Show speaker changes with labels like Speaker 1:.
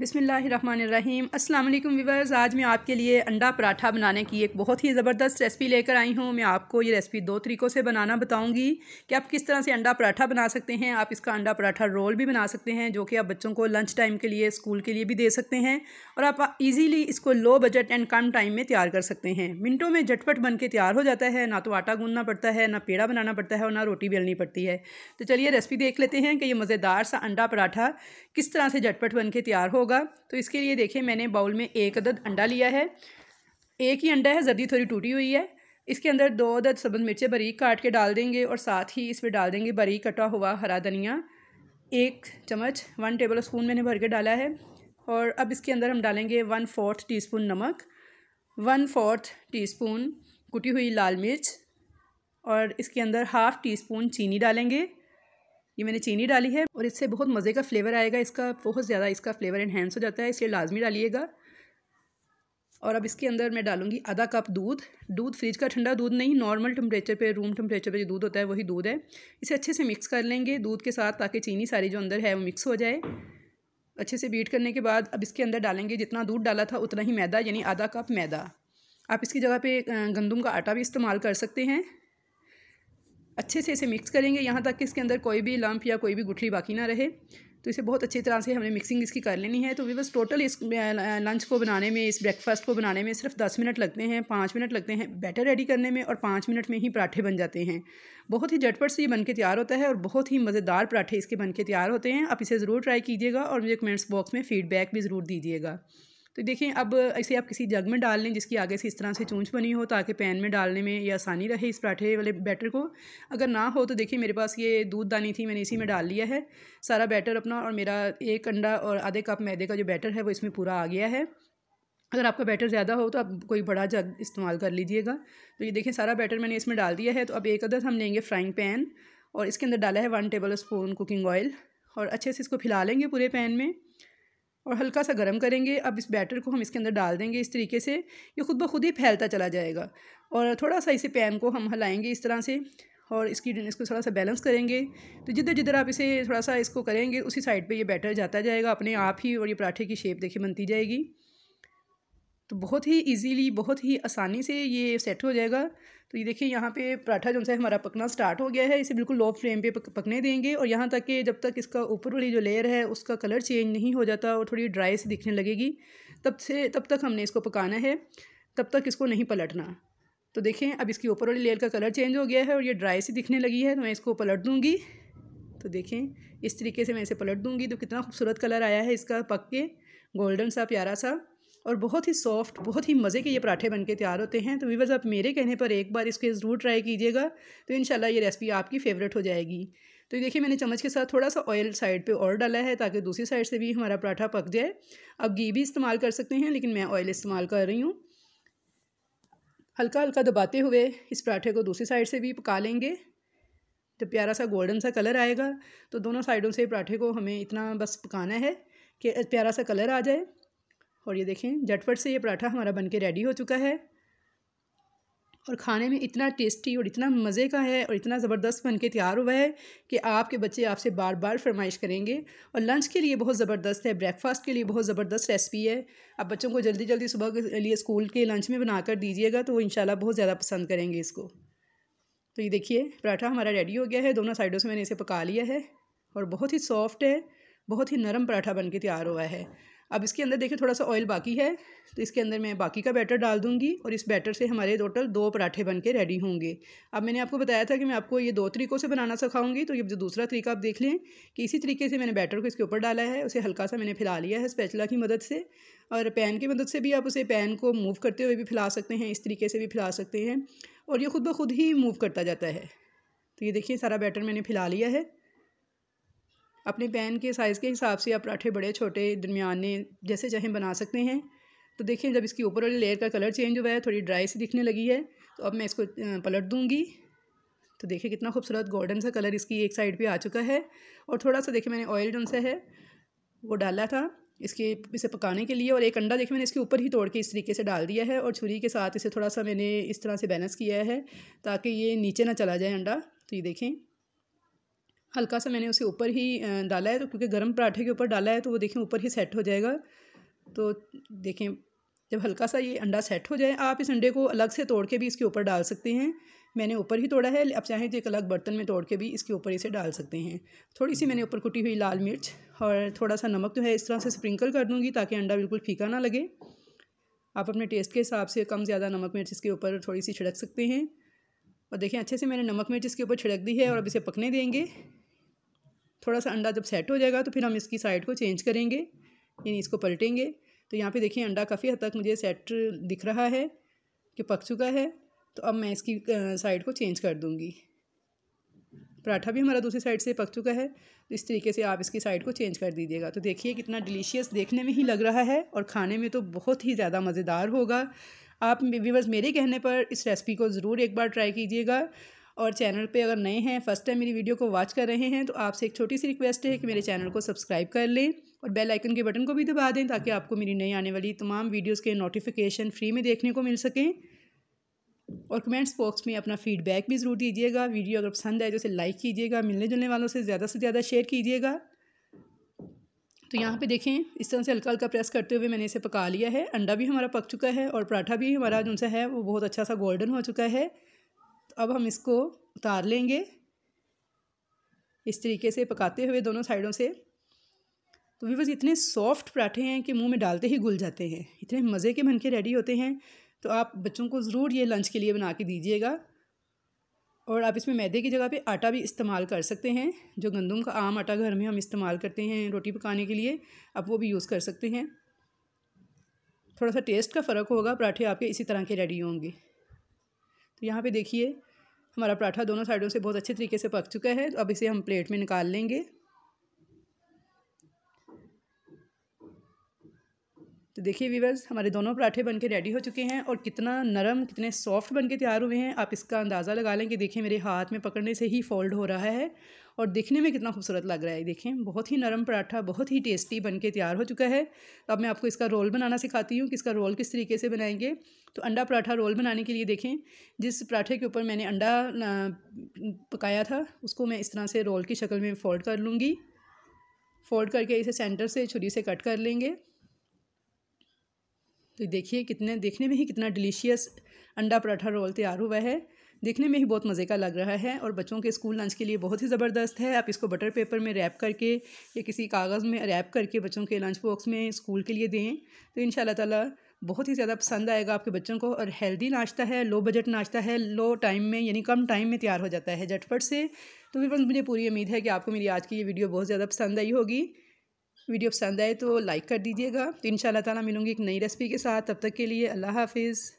Speaker 1: बिसमीम् अल्लाम वीवर्स आज मैं आपके लिए अंडा पराठा बनाने की एक बहुत ही ज़बरदस्त रेसिपी लेकर आई हूँ मैं आपको ये रेसिपी दो तरीक़ों से बनाना बताऊँगी कि आप किस तरह से अंडा पराठा बना सकते हैं आप इसका अंडा पराठा रोल भी बना सकते हैं जो कि आप बच्चों को लंच टाइम के लिए स्कूल के लिए भी दे सकते हैं और आप ईज़िली इसको लो बजट एंड कम टाइम में तैयार कर सकते हैं मिनटों में झटपट बन के तैयार हो जाता है ना तो आटा गूंदना पड़ता है ना पेड़ा बनाना पड़ता है और ना रोटी बेलनी पड़ती है तो चलिए रेसिपी देख लेते हैं कि ये मज़ेदार सा अंडा पराठा किस तरह से झटपट बन के तैयार होगा होगा तो इसके लिए देखिए मैंने बाउल में एक अदद अंडा लिया है एक ही अंडा है जर्दी थोड़ी टूटी हुई है इसके अंदर दो अदद सब्ज़ मिर्चें बारीक काट के डाल देंगे और साथ ही इस पर डाल देंगे बारीक कटा हुआ हरा धनिया एक चम्मच वन टेबल स्पून मैंने भर के डाला है और अब इसके अंदर हम डालेंगे वन फोर्थ स्पून नमक वन फोर्थ स्पून कुटी हुई लाल मिर्च और इसके अंदर हाफ़ टी स्पून चीनी डालेंगे ये मैंने चीनी डाली है और इससे बहुत मज़े का फ्लेवर आएगा इसका बहुत ज़्यादा इसका फ्लेवर इन्हेंस हो जाता है इसलिए लाजमी डालिएगा और अब इसके अंदर मैं डालूंगी आधा कप दूध दूध फ्रिज का ठंडा दूध नहीं नॉर्मल टेम्परेचर पे रूम टेम्परेचर पे जो दूध होता है वही दूध है इसे अच्छे से मिक्स कर लेंगे दूध के साथ ताकि चीनी सारी जो अंदर है वो मिक्स हो जाए अच्छे से बीट करने के बाद अब इसके अंदर डालेंगे जितना दूध डाला था उतना ही मैदा यानी आधा कप मैदा आप इसकी जगह पर गंदम का आटा भी इस्तेमाल कर सकते हैं अच्छे से इसे मिक्स करेंगे यहाँ तक कि इसके अंदर कोई भी लम्प या कोई भी गुठली बाकी ना रहे तो इसे बहुत अच्छी तरह से हमने मिक्सिंग इसकी कर लेनी है तो बस टोटल इस लंच को बनाने में इस ब्रेकफास्ट को बनाने में सिर्फ दस मिनट लगते हैं पाँच मिनट लगते हैं बैटर रेडी करने में और पाँच मिनट में ही पराठे बन जाते हैं बहुत ही झटपट से ये बन के तैयार होता है और बहुत ही मज़ेदार पराठे इसके बन के तैयार होते हैं आप इसे ज़रूर ट्राई कीजिएगा और मुझे कमेंट्स बॉक्स में फ़ीडबैक भी ज़रूर दीजिएगा तो देखें अब इसे आप किसी जग में डाल लें जिसकी आगे से इस तरह से चूंच बनी हो ताकि पैन में डालने में ये आसानी रहे इस पराठे वाले बैटर को अगर ना हो तो देखिए मेरे पास ये दूध दानी थी मैंने इसी में डाल लिया है सारा बैटर अपना और मेरा एक अंडा और आधे कप मैदे का जो बैटर है वो इसमें पूरा आ गया है अगर आपका बैटर ज़्यादा हो तो आप कोई बड़ा जग इस्तेमाल कर लीजिएगा तो ये देखें सारा बैटर मैंने इसमें डाल दिया है तो अब एक अदर हम लेंगे फ्राइंग पैन और इसके अंदर डाला है one tablespoon cooking oil और अच्छे से इसको फिला लेंगे पूरे पैन में और हल्का सा गर्म करेंगे अब इस बैटर को हम इसके अंदर डाल देंगे इस तरीके से ये खुद ब खुद ही फैलता चला जाएगा और थोड़ा सा इसे पैन को हम हलाएँगे इस तरह से और इसकी इसको थोड़ा सा बैलेंस करेंगे तो जिधर जिधर आप इसे थोड़ा सा इसको करेंगे उसी साइड पे ये बैटर जाता जाएगा अपने आप ही और ये पराठे की शेप देखिए बनती जाएगी तो बहुत ही इजीली बहुत ही आसानी से ये सेट हो जाएगा तो ये देखिए यहाँ पे पराठा जो है हमारा पकना स्टार्ट हो गया है इसे बिल्कुल लो फ्लेम पे पकने देंगे और यहाँ तक कि जब तक इसका ऊपर वाली जो लेयर है उसका कलर चेंज नहीं हो जाता और थोड़ी ड्राई से दिखने लगेगी तब से तब तक हमने इसको पकाना है तब तक इसको नहीं पलटना तो देखें अब इसकी ऊपर वाली लेयर का कलर चेंज हो गया है और ये ड्राई सी दिखने लगी है तो मैं इसको पलट दूँगी तो देखें इस तरीके से मैं इसे पलट दूँगी तो कितना खूबसूरत कलर आया है इसका पक के गोल्डन सा प्यारा सा और बहुत ही सॉफ्ट बहुत ही मज़े के ये पराठे बनके तैयार होते हैं तो वीवर्स आप मेरे कहने पर एक बार इसके ज़रूर ट्राई कीजिएगा तो इन ये रेसिपी आपकी फेवरेट हो जाएगी तो ये देखिए मैंने चम्मच के साथ थोड़ा सा ऑयल साइड पे और डाला है ताकि दूसरी साइड से भी हमारा पराठा पक जाए आप घी भी इस्तेमाल कर सकते हैं लेकिन मैं ऑयल इस्तेमाल कर रही हूँ हल्का हल्का दबाते हुए इस पराठे को दूसरी साइड से भी पका लेंगे तो प्यारा सा गोल्डन सा कलर आएगा तो दोनों साइडों से पराठे को हमें इतना बस पकाना है कि प्यारा सा कलर आ जाए और ये देखें झटपट से ये पराठा हमारा बन के रेडी हो चुका है और खाने में इतना टेस्टी और इतना मज़े का है और इतना ज़बरदस्त बन के तैयार हुआ है कि आपके बच्चे आपसे बार बार फरमाइश करेंगे और लंच के लिए बहुत ज़बरदस्त है ब्रेकफास्ट के लिए बहुत ज़बरदस्त रेसिपी है आप बच्चों को जल्दी जल्दी सुबह के लिए स्कूल के लंच में बना कर दीजिएगा तो वो इंशाल्लाह बहुत ज़्यादा पसंद करेंगे इसको तो ये देखिए पराठा हमारा रेडी हो गया है दोनों साइडों से मैंने इसे पका लिया है और बहुत ही सॉफ्ट है बहुत ही नरम पराठा बन के तैयार हुआ है अब इसके अंदर देखिए थोड़ा सा ऑयल बाकी है तो इसके अंदर मैं बाकी का बैटर डाल दूंगी और इस बैटर से हमारे टोटल दो पराठे बन के रेडी होंगे अब मैंने आपको बताया था कि मैं आपको ये दो तरीक़ों से बनाना सिखाऊंगी तो ये जो दूसरा तरीका आप देख लें कि इसी तरीके से मैंने बैटर को इसके ऊपर डाला है उसे हल्का सा मैंने फैला लिया है स्पैचला की मदद से और पैन की मदद से भी आप उसे पैन को मूव करते हुए भी फैला सकते हैं इस तरीके से भी फैला सकते हैं और ये खुद ब खुद ही मूव करता जाता है तो ये देखिए सारा बैटर मैंने फैला लिया है अपने पैन के साइज़ के हिसाब से आप पराठे बड़े छोटे दरमियाने जैसे चाहें बना सकते हैं तो देखें जब इसकी ऊपर वाली लेयर का कलर चेंज हुआ है थोड़ी ड्राई सी दिखने लगी है तो अब मैं इसको पलट दूँगी तो देखिए कितना खूबसूरत गोल्डन सा कलर इसकी एक साइड पे आ चुका है और थोड़ा सा देखिए मैंने ऑयल जो सा है वो डाला था इसके इसे पकाने के लिए और एक अंडा देखिए मैंने इसके ऊपर ही तोड़ के इस तरीके से डाल दिया है और छुरी के साथ इसे थोड़ा सा मैंने इस तरह से बैलेंस किया है ताकि ये नीचे ना चला जाए अंडा तो ये देखें हल्का सा मैंने उसे ऊपर ही डाला है तो क्योंकि गर्म पराठे के ऊपर डाला है तो वो देखें ऊपर ही सेट हो जाएगा तो देखें जब हल्का सा ये अंडा सेट हो जाए आप इस अंडे को अलग से तोड़ के भी इसके ऊपर डाल सकते हैं मैंने ऊपर ही तोड़ा है आप चाहें तो एक अलग बर्तन में तोड़ के भी इसके ऊपर इसे डाल सकते हैं थोड़ी सी मैंने ऊपर कुटी हुई लाल मिर्च और थोड़ा सा नमक तो है इस तरह से स्प्रिंकल कर दूँगी ताकि अंडा बिल्कुल फीका ना लगे आप अपने टेस्ट के हिसाब से कम ज़्यादा नमक मिर्च इसके ऊपर थोड़ी सी छिड़क सकते हैं और देखें अच्छे से मैंने नमक मिर्च इसके ऊपर छिड़क दी है और अब इसे पकने देंगे थोड़ा सा अंडा जब सेट हो जाएगा तो फिर हम इसकी साइड को चेंज करेंगे यानी इसको पलटेंगे तो यहाँ पे देखिए अंडा काफ़ी हद तक मुझे सेट दिख रहा है कि पक चुका है तो अब मैं इसकी साइड को चेंज कर दूँगी पराठा भी हमारा दूसरी साइड से पक चुका है तो इस तरीके से आप इसकी साइड को चेंज कर दीजिएगा तो देखिए कितना डिलीशियस देखने में ही लग रहा है और खाने में तो बहुत ही ज़्यादा मज़ेदार होगा आप व्यूवर्स मेरे कहने पर इस रेसिपी को ज़रूर एक बार ट्राई कीजिएगा और चैनल पे अगर नए हैं फर्स्ट टाइम मेरी वीडियो को वॉच कर रहे हैं तो आपसे एक छोटी सी रिक्वेस्ट है कि मेरे चैनल को सब्सक्राइब कर लें और बेल आइकन के बटन को भी दबा दें ताकि आपको मेरी नई आने वाली तमाम वीडियोज़ के नोटिफिकेशन फ्री में देखने को मिल सकें और कमेंट्स बॉक्स में अपना फीडबैक भी ज़रूर दीजिएगा वीडियो अगर पसंद आए तो उसे लाइक कीजिएगा मिलने जुलने वालों से ज़्यादा से ज़्यादा शेयर कीजिएगा तो यहाँ पे देखें इस तरह से हल्का हल्का प्रेस करते हुए मैंने इसे पका लिया है अंडा भी हमारा पक चुका है और पराठा भी हमारा जो सा है वो बहुत अच्छा सा गोल्डन हो चुका है तो अब हम इसको उतार लेंगे इस तरीके से पकाते हुए दोनों साइडों से तो बस इतने सॉफ्ट पराठे हैं कि मुंह में डालते ही घुल जाते हैं इतने मज़े के बनके रेडी होते हैं तो आप बच्चों को ज़रूर ये लंच के लिए बना के दीजिएगा और आप इसमें मैदे की जगह पे आटा भी इस्तेमाल कर सकते हैं जो गंदम का आम आटा घर में हम इस्तेमाल करते हैं रोटी पकाने के लिए आप वो भी यूज़ कर सकते हैं थोड़ा सा टेस्ट का फ़र्क होगा पराठे आपके इसी तरह के रेडी होंगे तो यहाँ पे देखिए हमारा पराठा दोनों साइडों से बहुत अच्छे तरीके से पक चुका है तो अब इसे हम प्लेट में निकाल लेंगे तो देखिए वीवर्स हमारे दोनों पराठे बनके रेडी हो चुके हैं और कितना नरम कितने सॉफ्ट बनके तैयार हुए हैं आप इसका अंदाज़ा लगा लें कि देखिए मेरे हाथ में पकड़ने से ही फोल्ड हो रहा है और दिखने में कितना खूबसूरत लग रहा है देखें बहुत ही नरम पराठा बहुत ही टेस्टी बन के तैयार हो चुका है तो अब मैं आपको इसका रोल बनाना सिखाती हूँ कि इसका रोल किस तरीके से बनाएंगे तो अंडा पराठा रोल बनाने के लिए देखें जिस पराठे के ऊपर मैंने अंडा पकाया था उसको मैं इस तरह से रोल की शक्ल में फ़ोल्ड कर लूँगी फ़ोल्ड करके इसे सेंटर से छुरी से कट कर लेंगे तो देखिए कितने देखने में ही कितना डिलीशियस अंडा पराठा रोल तैयार हुआ है देखने में ही बहुत मज़े का लग रहा है और बच्चों के स्कूल लंच के लिए बहुत ही ज़बरदस्त है आप इसको बटर पेपर में रैप करके या किसी कागज़ में रैप करके बच्चों के लंच बॉक्स में स्कूल के लिए दें तो इन ताला बहुत ही ज़्यादा पसंद आएगा आपके बच्चों को और हेल्दी नाश्ता है लो बजट नाश्ता है लो टाइम में यानी कम टाइम में तैयार हो जाता है झटपट से तो फिर मुझे पूरी उम्मीद है कि आपको मेरी आज की ये वीडियो बहुत ज़्यादा पसंद आई होगी वीडियो पसंद आए तो लाइक कर दीजिएगा तो इन शाला मिलूंगी एक नई रेसिपी के साथ तब तक के लिए अल्लाह हाफिज़